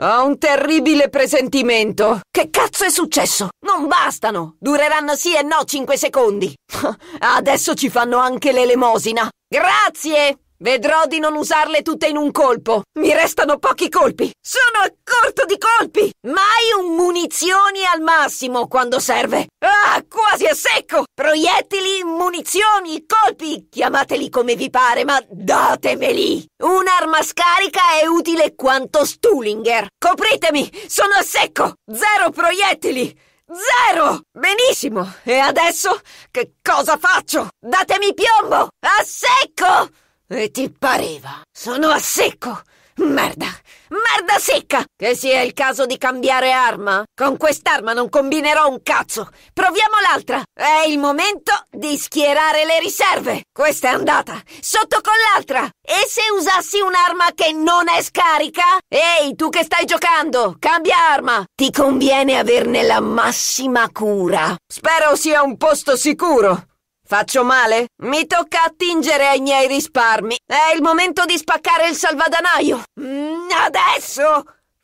Ho un terribile presentimento! Che cazzo è successo? Non bastano! Dureranno sì e no 5 secondi! Adesso ci fanno anche l'elemosina! Grazie! Vedrò di non usarle tutte in un colpo. Mi restano pochi colpi. Sono a corto di colpi. Mai un munizioni al massimo quando serve. Ah, quasi a secco. Proiettili, munizioni, colpi. Chiamateli come vi pare, ma datemeli. Un'arma scarica è utile quanto Stulinger. Copritemi. Sono a secco. Zero proiettili. Zero! Benissimo! E adesso che cosa faccio? Datemi piombo! A secco! E ti pareva? Sono a secco! Merda! Merda secca! Che sia il caso di cambiare arma? Con quest'arma non combinerò un cazzo! Proviamo l'altra! È il momento di schierare le riserve! Questa è andata! Sotto con l'altra! E se usassi un'arma che non è scarica? Ehi, tu che stai giocando! Cambia arma! Ti conviene averne la massima cura! Spero sia un posto sicuro! Faccio male? Mi tocca attingere ai miei risparmi. È il momento di spaccare il salvadanaio. Mm, adesso!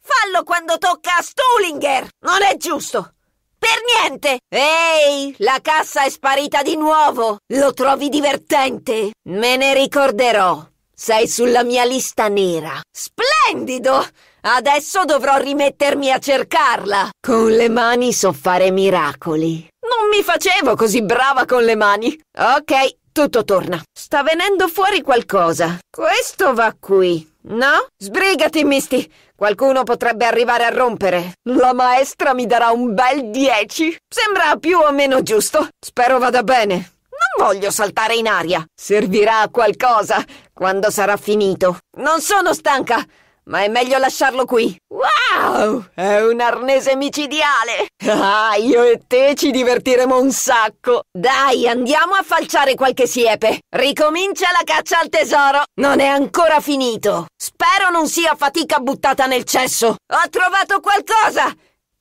Fallo quando tocca a Stullinger! Non è giusto! Per niente! Ehi, la cassa è sparita di nuovo! Lo trovi divertente? Me ne ricorderò. Sei sulla mia lista nera. Splendido! Adesso dovrò rimettermi a cercarla. Con le mani so fare miracoli. Non mi facevo così brava con le mani. Ok, tutto torna. Sta venendo fuori qualcosa. Questo va qui, no? Sbrigati, Misty. Qualcuno potrebbe arrivare a rompere. La maestra mi darà un bel 10. Sembra più o meno giusto. Spero vada bene. Non voglio saltare in aria. Servirà a qualcosa quando sarà finito. Non sono stanca ma è meglio lasciarlo qui. Wow! È un arnese micidiale! Ah, io e te ci divertiremo un sacco! Dai, andiamo a falciare qualche siepe! Ricomincia la caccia al tesoro! Non è ancora finito! Spero non sia fatica buttata nel cesso! Ho trovato qualcosa!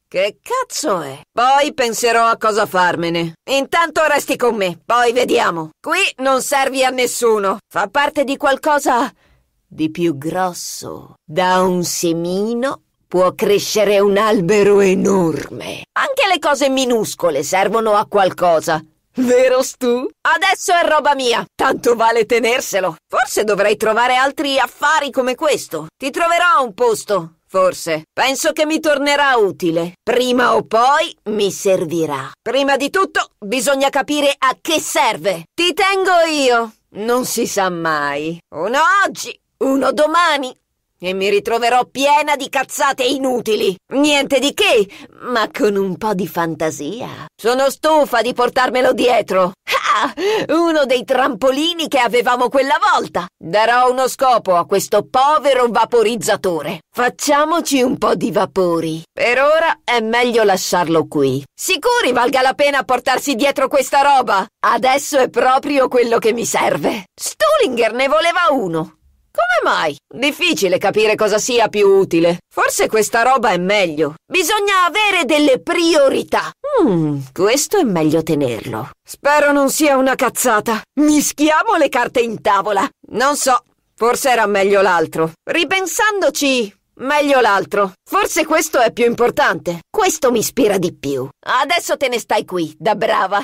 Che cazzo è? Poi penserò a cosa farmene. Intanto resti con me, poi vediamo. Qui non servi a nessuno. Fa parte di qualcosa di più grosso. Da un semino può crescere un albero enorme. Anche le cose minuscole servono a qualcosa. Vero Stu? Adesso è roba mia, tanto vale tenerselo. Forse dovrei trovare altri affari come questo. Ti troverò un posto, forse. Penso che mi tornerà utile. Prima o poi mi servirà. Prima di tutto bisogna capire a che serve. Ti tengo io. Non si sa mai. Uno oggi uno domani e mi ritroverò piena di cazzate inutili. Niente di che, ma con un po' di fantasia. Sono stufa di portarmelo dietro. Ah, uno dei trampolini che avevamo quella volta. Darò uno scopo a questo povero vaporizzatore. Facciamoci un po' di vapori. Per ora è meglio lasciarlo qui. Sicuri valga la pena portarsi dietro questa roba? Adesso è proprio quello che mi serve. Stullinger ne voleva uno. Come mai? Difficile capire cosa sia più utile. Forse questa roba è meglio. Bisogna avere delle priorità. Mmm, questo è meglio tenerlo. Spero non sia una cazzata. Mischiamo le carte in tavola. Non so, forse era meglio l'altro. Ripensandoci, Meglio l'altro. Forse questo è più importante. Questo mi ispira di più. Adesso te ne stai qui, da brava.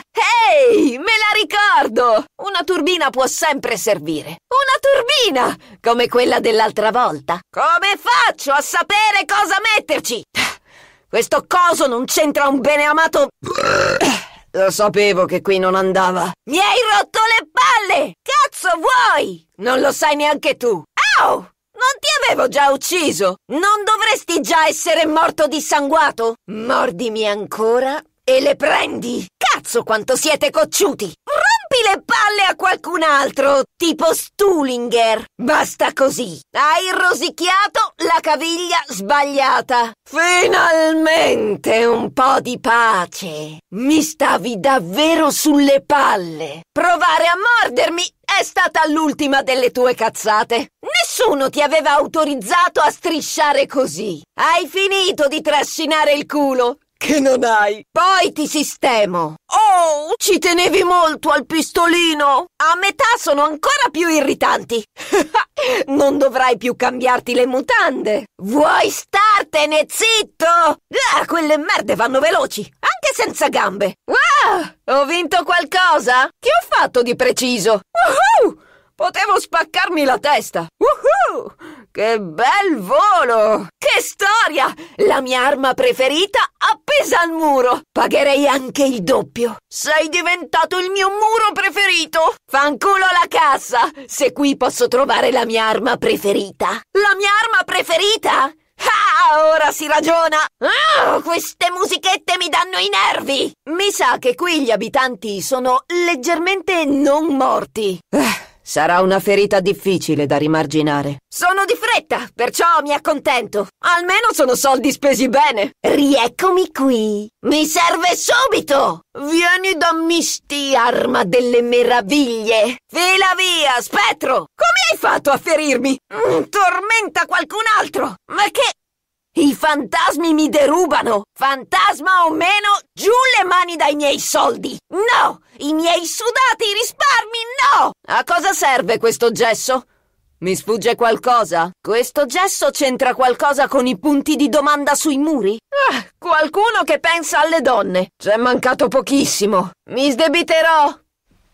Ehi, me la ricordo! Una turbina può sempre servire. Una turbina! Come quella dell'altra volta. Come faccio a sapere cosa metterci? Questo coso non c'entra un bene amato... Lo sapevo che qui non andava. Mi hai rotto le palle! Cazzo vuoi? Non lo sai neanche tu. Au! l'avevo già ucciso! Non dovresti già essere morto dissanguato? Mordimi ancora e le prendi! Cazzo quanto siete cocciuti! Rompi le palle a qualcun altro, tipo Stulinger! Basta così! Hai rosicchiato la caviglia sbagliata! Finalmente un po' di pace! Mi stavi davvero sulle palle! Provare a mordermi è stata l'ultima delle tue cazzate! Nessuno Nessuno ti aveva autorizzato a strisciare così! Hai finito di trascinare il culo! Che non hai! Poi ti sistemo! Oh, ci tenevi molto al pistolino! A metà sono ancora più irritanti! non dovrai più cambiarti le mutande! Vuoi startene zitto? Ah, quelle merde vanno veloci! Anche senza gambe! Wow! Ho vinto qualcosa? Che ho fatto di preciso? Woohoo! Potevo spaccarmi la testa! Woohoo! Che bel volo! Che storia! La mia arma preferita appesa al muro! Pagherei anche il doppio! Sei diventato il mio muro preferito! Fanculo la cassa! Se qui posso trovare la mia arma preferita! La mia arma preferita? Ah, ora si ragiona! Ah, queste musichette mi danno i nervi! Mi sa che qui gli abitanti sono leggermente non morti. Eh. Sarà una ferita difficile da rimarginare. Sono di fretta, perciò mi accontento. Almeno sono soldi spesi bene. Rieccomi qui. Mi serve subito. Vieni da Misty, arma delle meraviglie. Fila via, spettro. Come hai fatto a ferirmi? Mm, tormenta qualcun altro. Ma che... I fantasmi mi derubano! Fantasma o meno, giù le mani dai miei soldi! No! I miei sudati risparmi, no! A cosa serve questo gesso? Mi sfugge qualcosa? Questo gesso c'entra qualcosa con i punti di domanda sui muri? Ah, qualcuno che pensa alle donne! C'è mancato pochissimo! Mi sdebiterò!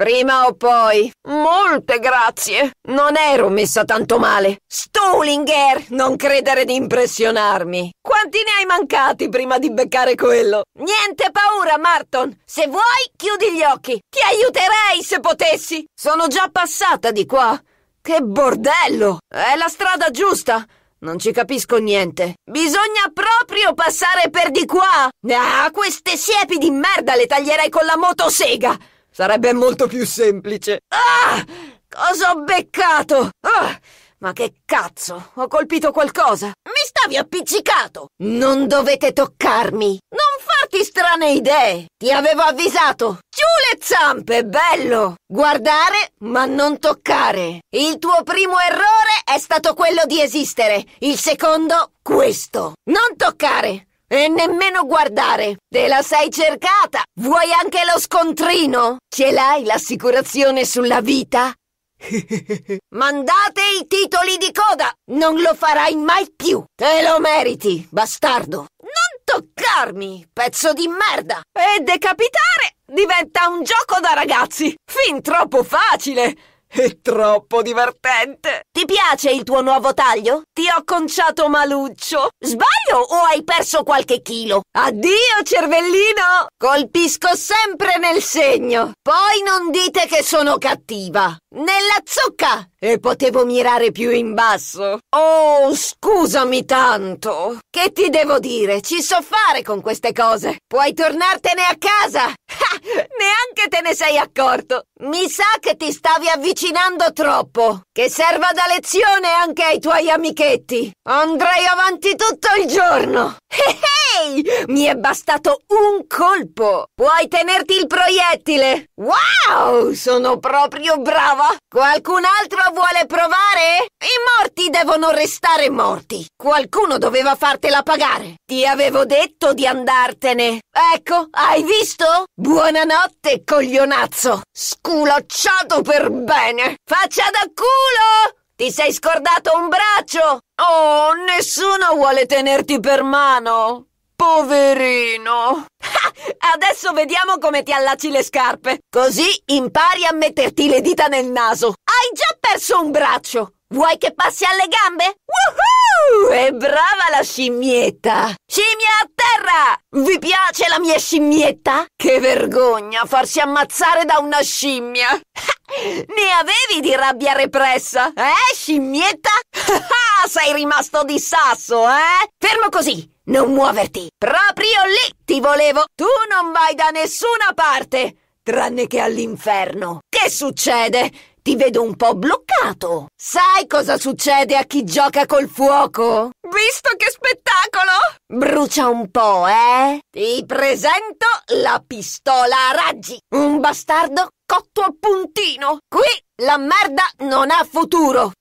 Prima o poi. Molte grazie. Non ero messa tanto male. Stolinger, non credere di impressionarmi. Quanti ne hai mancati prima di beccare quello? Niente paura, Marton. Se vuoi, chiudi gli occhi. Ti aiuterei se potessi. Sono già passata di qua. Che bordello! È la strada giusta. Non ci capisco niente. Bisogna proprio passare per di qua. Ah, queste siepi di merda le taglierei con la motosega. Sarebbe molto più semplice. Ah! Cosa ho beccato? Ah! Ma che cazzo! Ho colpito qualcosa! Mi stavi appiccicato! Non dovete toccarmi! Non farti strane idee! Ti avevo avvisato! Giù le zampe, bello! Guardare, ma non toccare! Il tuo primo errore è stato quello di esistere! Il secondo, questo! Non toccare! E nemmeno guardare! Te la sei cercata! Vuoi anche lo scontrino? Ce l'hai l'assicurazione sulla vita? Mandate i titoli di coda! Non lo farai mai più! Te lo meriti, bastardo! Non toccarmi, pezzo di merda! E decapitare diventa un gioco da ragazzi! Fin troppo facile! È troppo divertente! Ti piace il tuo nuovo taglio? Ti ho conciato maluccio! Sbaglio o hai perso qualche chilo? Addio, cervellino! Colpisco sempre nel segno! Poi non dite che sono cattiva! Nella zucca! E potevo mirare più in basso. Oh, scusami tanto. Che ti devo dire? Ci so fare con queste cose. Puoi tornartene a casa. Ha, neanche te ne sei accorto. Mi sa che ti stavi avvicinando troppo. Che serva da lezione anche ai tuoi amichetti. Andrei avanti tutto il giorno. Eh, eh, Ehi! Mi è bastato un colpo! Puoi tenerti il proiettile! Wow! Sono proprio brava! Qualcun altro vuole provare? I morti devono restare morti! Qualcuno doveva fartela pagare! Ti avevo detto di andartene! Ecco, hai visto? Buonanotte, coglionazzo! Sculacciato per bene! Faccia da culo! Ti sei scordato un braccio! Oh, nessuno vuole tenerti per mano! Poverino! Ah, adesso vediamo come ti allacci le scarpe. Così impari a metterti le dita nel naso. Hai già perso un braccio. Vuoi che passi alle gambe? Woohoo! E brava la scimmietta! Scimmia a terra! Vi piace la mia scimmietta? Che vergogna farsi ammazzare da una scimmia! ne avevi di rabbia repressa, eh, scimmietta? Ah, sei rimasto di sasso, eh? Fermo così! Non muoverti! Proprio lì ti volevo! Tu non vai da nessuna parte! Tranne che all'inferno! Che succede? Ti vedo un po' bloccato! Sai cosa succede a chi gioca col fuoco? Visto che spettacolo! Brucia un po', eh? Ti presento la pistola a raggi! Un bastardo cotto a puntino! Qui la merda non ha futuro!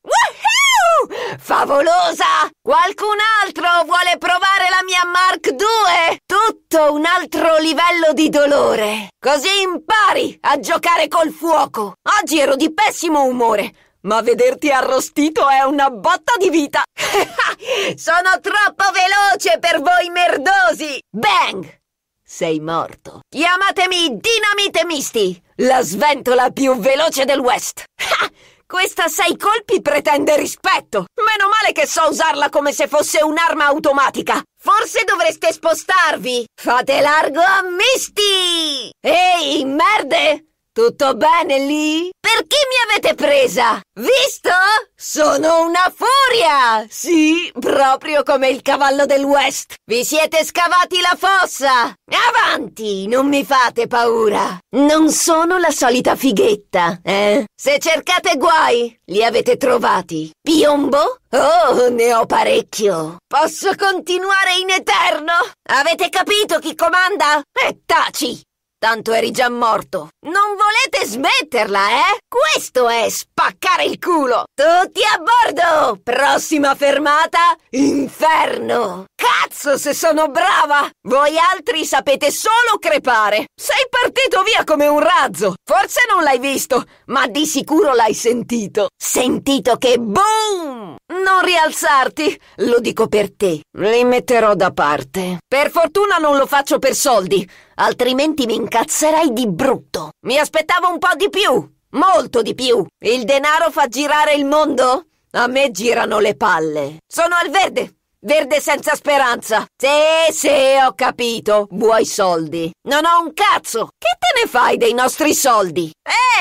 Favolosa! Qualcun altro vuole provare la mia Mark II? Tutto un altro livello di dolore! Così impari a giocare col fuoco! Oggi ero di pessimo umore, ma vederti arrostito è una botta di vita! Sono troppo veloce per voi merdosi! Bang! Sei morto. Chiamatemi Dinamite Misti, la sventola più veloce del West! Questa sei colpi pretende rispetto! Meno male che so usarla come se fosse un'arma automatica! Forse dovreste spostarvi! Fate largo a Misty! Ehi, merde! Tutto bene lì? Perché mi avete presa? Visto? Sono una furia! Sì, proprio come il cavallo del West! Vi siete scavati la fossa! Avanti, non mi fate paura! Non sono la solita fighetta, eh? Se cercate guai, li avete trovati. Piombo? Oh, ne ho parecchio! Posso continuare in eterno? Avete capito chi comanda? E eh, taci! Tanto eri già morto. Non volete smetterla, eh? Questo è spaccare il culo. Tutti a bordo! Prossima fermata, inferno. Cazzo se sono brava! Voi altri sapete solo crepare. Sei partito via come un razzo. Forse non l'hai visto, ma di sicuro l'hai sentito. Sentito che boom! Non rialzarti, lo dico per te. Li metterò da parte. Per fortuna non lo faccio per soldi altrimenti mi incazzerei di brutto. Mi aspettavo un po' di più, molto di più. Il denaro fa girare il mondo? A me girano le palle. Sono al verde. Verde senza speranza. Sì, sì, ho capito. Vuoi soldi? Non ho un cazzo. Che te ne fai dei nostri soldi?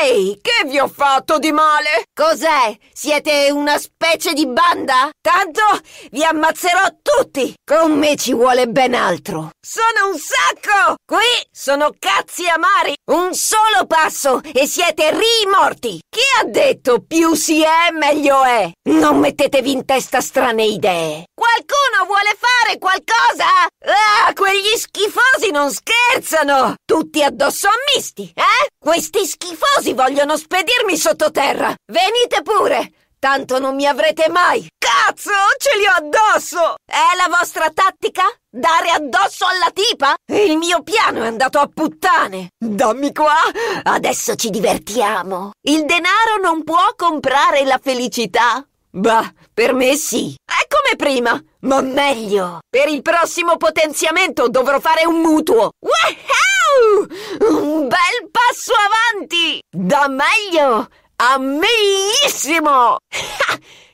Ehi, che vi ho fatto di male? Cos'è? Siete una specie di banda? Tanto vi ammazzerò tutti. Con me ci vuole ben altro. Sono un sacco. Qui sono cazzi amari. Un solo passo e siete rimorti. Chi ha detto più si è meglio è? Non mettetevi in testa strane idee. Qualche Qualcuno vuole fare qualcosa? Ah, quegli schifosi non scherzano! Tutti addosso a misti, eh? Questi schifosi vogliono spedirmi sottoterra! Venite pure! Tanto non mi avrete mai! Cazzo, ce li ho addosso! È la vostra tattica? Dare addosso alla tipa? Il mio piano è andato a puttane! Dammi qua! Adesso ci divertiamo! Il denaro non può comprare la felicità! Bah, per me sì. È come prima, ma meglio. Per il prossimo potenziamento dovrò fare un mutuo. Wow! Un bel passo avanti! Da meglio a meglissimo!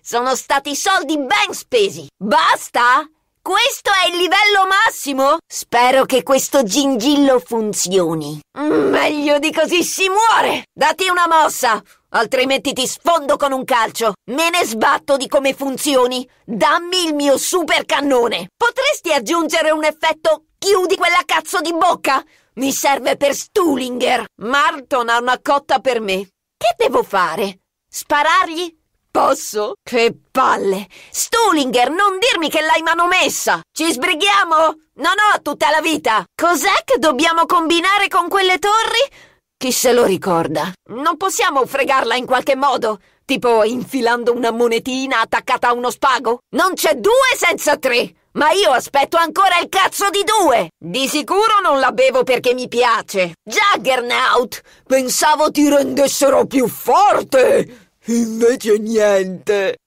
Sono stati soldi ben spesi. Basta? Questo è il livello massimo? Spero che questo gingillo funzioni. Mm, meglio di così si muore! Dati una mossa! altrimenti ti sfondo con un calcio. Me ne sbatto di come funzioni. Dammi il mio super cannone. Potresti aggiungere un effetto chiudi quella cazzo di bocca? Mi serve per Stulinger. Marton ha una cotta per me. Che devo fare? Sparargli? Posso? Che palle! Stulinger, non dirmi che l'hai manomessa! Ci sbrighiamo? Non ho tutta la vita! Cos'è che dobbiamo combinare con quelle torri? chi se lo ricorda? Non possiamo fregarla in qualche modo? Tipo infilando una monetina attaccata a uno spago? Non c'è due senza tre! Ma io aspetto ancora il cazzo di due! Di sicuro non la bevo perché mi piace! Juggernaut! Pensavo ti rendessero più forte! Invece niente!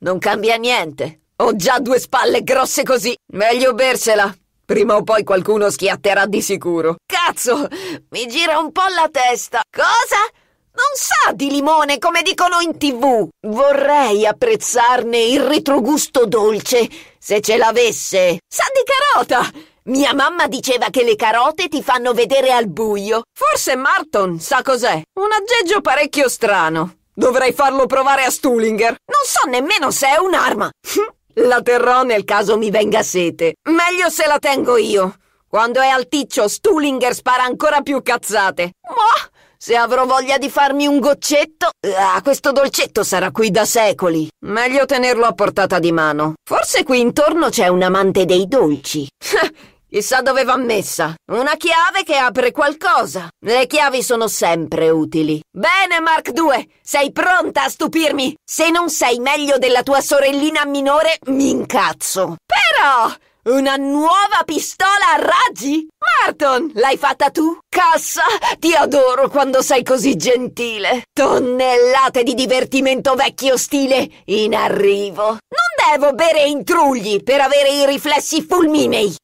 Non cambia niente! Ho già due spalle grosse così! Meglio bersela! Prima o poi qualcuno schiatterà di sicuro. Cazzo! Mi gira un po' la testa. Cosa? Non sa di limone come dicono in tv. Vorrei apprezzarne il retrogusto dolce, se ce l'avesse. Sa di carota! Mia mamma diceva che le carote ti fanno vedere al buio. Forse Marton sa cos'è. Un aggeggio parecchio strano. Dovrei farlo provare a Stullinger. Non so nemmeno se è un'arma. La terrò nel caso mi venga sete. Meglio se la tengo io. Quando è alticcio, Stulinger spara ancora più cazzate. Ma se avrò voglia di farmi un goccetto, ah, questo dolcetto sarà qui da secoli. Meglio tenerlo a portata di mano. Forse qui intorno c'è un amante dei dolci. Chissà dove va messa. Una chiave che apre qualcosa. Le chiavi sono sempre utili. Bene, Mark II, sei pronta a stupirmi? Se non sei meglio della tua sorellina minore, mi incazzo. Però... Una nuova pistola a raggi? Marton, l'hai fatta tu? Cassa, ti adoro quando sei così gentile. Tonnellate di divertimento vecchio stile in arrivo. Non devo bere intrugli per avere i riflessi fulminei.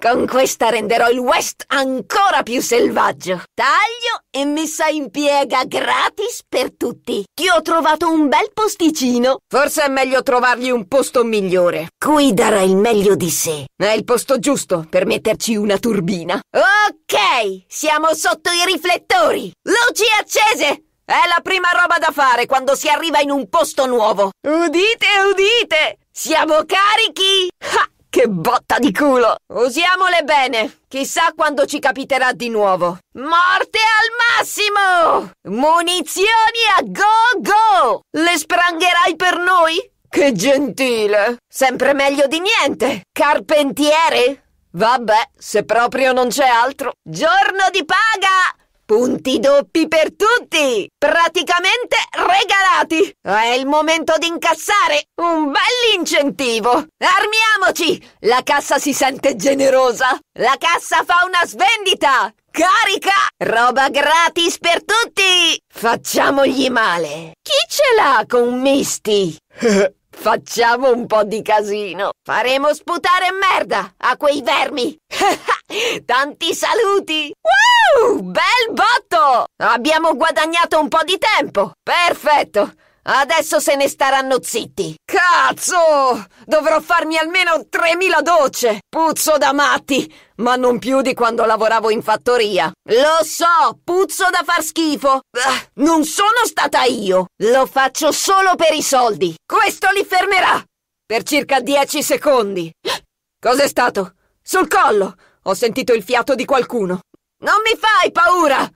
Con questa renderò il West ancora più selvaggio. Taglio e messa in piega gratis per tutti. Ti ho trovato un bel posticino. Forse è meglio trovargli un posto migliore. Qui darà il meglio di sé. È il posto giusto per metterci una turbina. Ok, siamo sotto i riflettori. Luci accese! È la prima roba da fare quando si arriva in un posto nuovo. Udite, udite! Siamo carichi! Ha! Che botta di culo! Usiamole bene! Chissà quando ci capiterà di nuovo! Morte al massimo! Munizioni a go go! Le sprangherai per noi? Che gentile! Sempre meglio di niente! Carpentiere? Vabbè, se proprio non c'è altro. Giorno di paga! Punti doppi per tutti! Praticamente regalati! È il momento di incassare un bell'incentivo! Armiamoci! La cassa si sente generosa! La cassa fa una svendita! Carica! Roba gratis per tutti! Facciamogli male! Chi ce l'ha con Misti? Facciamo un po' di casino! Faremo sputare merda a quei vermi! Tanti saluti! Wow! Bel botto! Abbiamo guadagnato un po' di tempo! Perfetto! Adesso se ne staranno zitti! Cazzo! Dovrò farmi almeno 3000 docce! Puzzo da matti! Ma non più di quando lavoravo in fattoria! Lo so! Puzzo da far schifo! Ah, non sono stata io! Lo faccio solo per i soldi! Questo li fermerà! Per circa 10 secondi! Cos'è stato? Sul collo! Ho sentito il fiato di qualcuno. Non mi fai paura!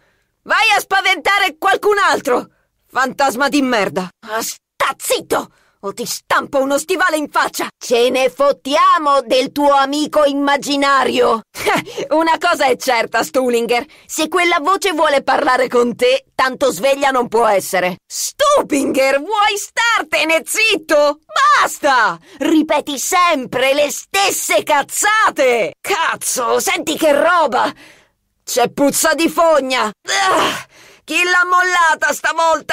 Vai a spaventare qualcun altro! Fantasma di merda! Ah, sta zitto! o ti stampo uno stivale in faccia! Ce ne fottiamo del tuo amico immaginario! Una cosa è certa, Stulinger. Se quella voce vuole parlare con te, tanto sveglia non può essere. Stupinger, vuoi startene zitto? Basta! Ripeti sempre le stesse cazzate! Cazzo, senti che roba! C'è puzza di fogna! Ah! Chi l'ha mollata stavolta?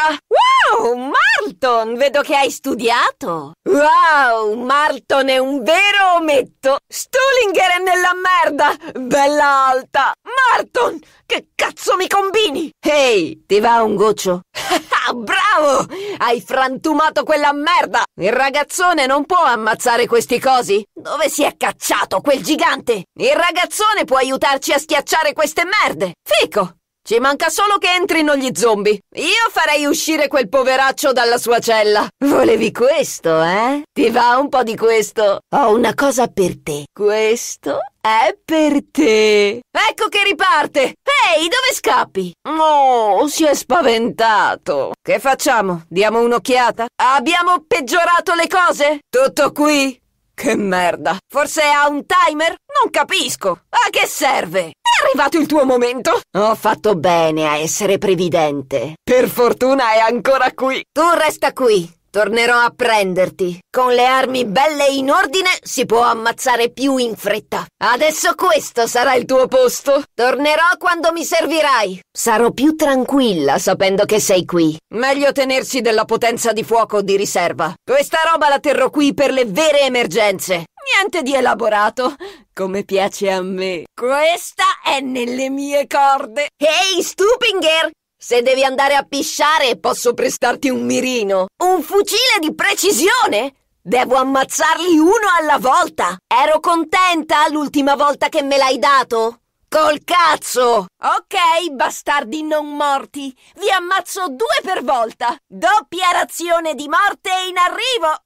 Wow, Marton, vedo che hai studiato. Wow, Marton è un vero ometto. Stullinger è nella merda. Bella alta. Marton, che cazzo mi combini? Ehi, hey, ti va un goccio? Bravo! Hai frantumato quella merda! Il ragazzone non può ammazzare questi cosi! Dove si è cacciato quel gigante? Il ragazzone può aiutarci a schiacciare queste merde! Fico! Ci manca solo che entrino gli zombie. Io farei uscire quel poveraccio dalla sua cella. Volevi questo, eh? Ti va un po' di questo? Ho una cosa per te. Questo è per te. Ecco che riparte. Ehi, dove scappi? Oh, si è spaventato. Che facciamo? Diamo un'occhiata? Abbiamo peggiorato le cose? Tutto qui? Che merda! Forse ha un timer? Non capisco! A che serve? È arrivato il tuo momento! Ho fatto bene a essere previdente. Per fortuna è ancora qui! Tu resta qui! Tornerò a prenderti. Con le armi belle in ordine si può ammazzare più in fretta. Adesso questo sarà il tuo posto. Tornerò quando mi servirai. Sarò più tranquilla sapendo che sei qui. Meglio tenersi della potenza di fuoco di riserva. Questa roba la terrò qui per le vere emergenze. Niente di elaborato, come piace a me. Questa è nelle mie corde. Ehi, hey, Stupinger! Se devi andare a pisciare posso prestarti un mirino. Un fucile di precisione? Devo ammazzarli uno alla volta. Ero contenta l'ultima volta che me l'hai dato. Col cazzo! Ok, bastardi non morti! Vi ammazzo due per volta! Doppia razione di morte in arrivo!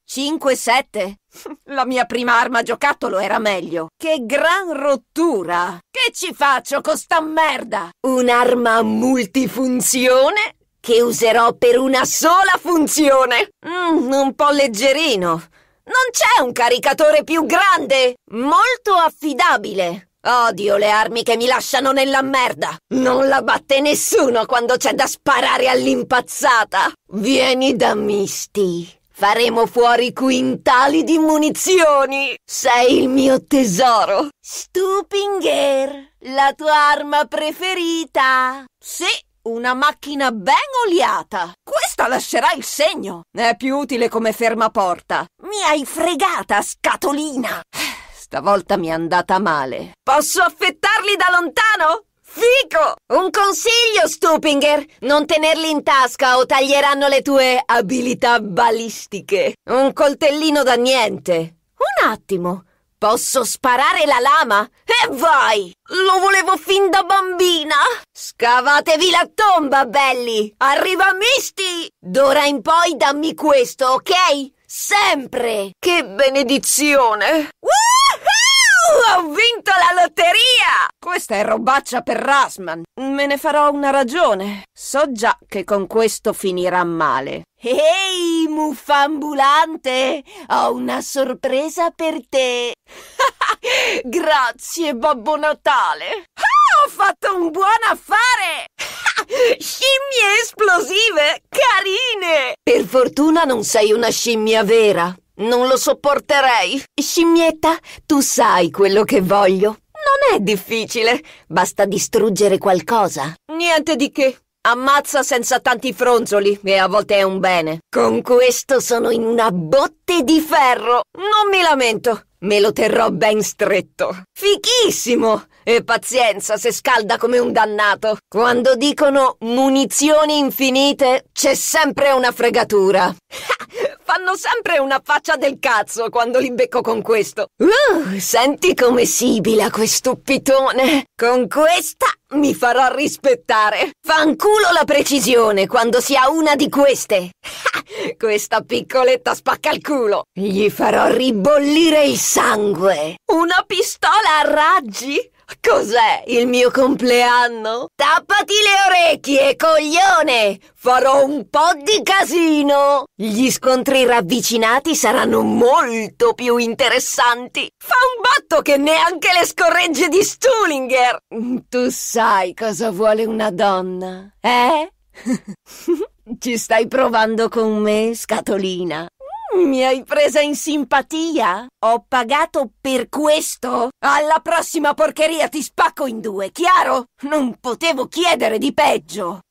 5-7. La mia prima arma giocattolo era meglio. Che gran rottura! Che ci faccio con sta merda? Un'arma multifunzione che userò per una sola funzione! Mm, un po' leggerino. Non c'è un caricatore più grande! Molto affidabile! Odio le armi che mi lasciano nella merda! Non la batte nessuno quando c'è da sparare all'impazzata! Vieni da Misty! Faremo fuori quintali di munizioni! Sei il mio tesoro! Stupinger, la tua arma preferita! Sì, una macchina ben oliata! Questa lascerà il segno! È più utile come fermaporta! Mi hai fregata, scatolina! Stavolta mi è andata male. Posso affettarli da lontano? Fico! Un consiglio, Stupinger! Non tenerli in tasca o taglieranno le tue abilità balistiche. Un coltellino da niente. Un attimo. Posso sparare la lama? E vai! Lo volevo fin da bambina! Scavatevi la tomba, belli! Arriva Misty! D'ora in poi dammi questo, ok? Sempre! Che benedizione! Uh! ho vinto la lotteria! Questa è robaccia per Rasman. Me ne farò una ragione. So già che con questo finirà male. Ehi, muffa ambulante! Ho una sorpresa per te! Grazie, Babbo Natale! Ah, ho fatto un buon affare! Scimmie esplosive! Carine! Per fortuna non sei una scimmia vera! Non lo sopporterei. Scimmietta, tu sai quello che voglio. Non è difficile. Basta distruggere qualcosa. Niente di che. Ammazza senza tanti fronzoli e a volte è un bene. Con questo sono in una botte di ferro. Non mi lamento. Me lo terrò ben stretto. Fichissimo! E pazienza se scalda come un dannato. Quando dicono munizioni infinite, c'è sempre una fregatura. fanno sempre una faccia del cazzo quando li becco con questo. Uh, senti come sibila questo pitone. Con questa mi farò rispettare. Fanculo la precisione quando si ha una di queste. Questa piccoletta spacca il culo. Gli farò ribollire il sangue. Una pistola a raggi? Cos'è il mio compleanno? Tappati le orecchie, coglione! Farò un po' di casino! Gli scontri ravvicinati saranno molto più interessanti! Fa un botto che neanche le scorregge di Stullinger! Tu sai cosa vuole una donna, eh? Ci stai provando con me, scatolina? Mi hai presa in simpatia? Ho pagato per questo? Alla prossima porcheria ti spacco in due, chiaro? Non potevo chiedere di peggio!